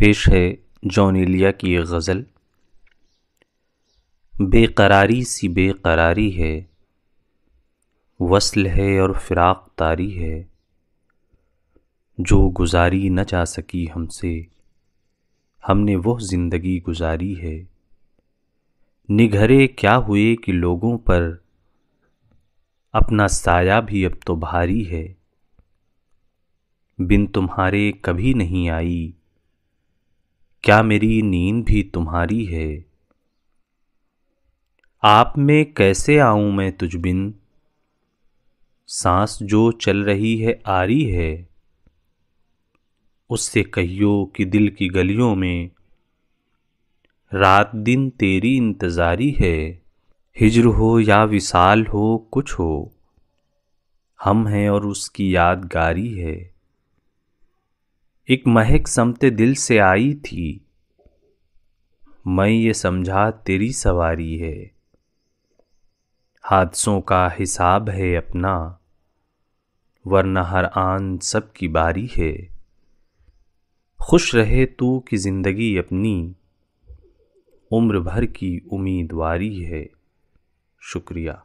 पेश है जॉन एलिया की ये गज़ल बेकरारी सी बेकरारी है वसल है और फिराक तारी है जो गुजारी न जा सकी हमसे हमने वो ज़िंदगी गुजारी है निघरे क्या हुए कि लोगों पर अपना साया भी अब तो भारी है बिन तुम्हारे कभी नहीं आई क्या मेरी नींद भी तुम्हारी है आप में कैसे आऊं मैं तुझ बिन सांस जो चल रही है आ रही है उससे कहियो कि दिल की गलियों में रात दिन तेरी इंतज़ारी है हिजर हो या विशाल हो कुछ हो हम हैं और उसकी यादगारी है एक महक समते दिल से आई थी मैं ये समझा तेरी सवारी है हादसों का हिसाब है अपना वरना हर आन सबकी बारी है खुश रहे तू कि जिंदगी अपनी उम्र भर की उम्मीदवारी है शुक्रिया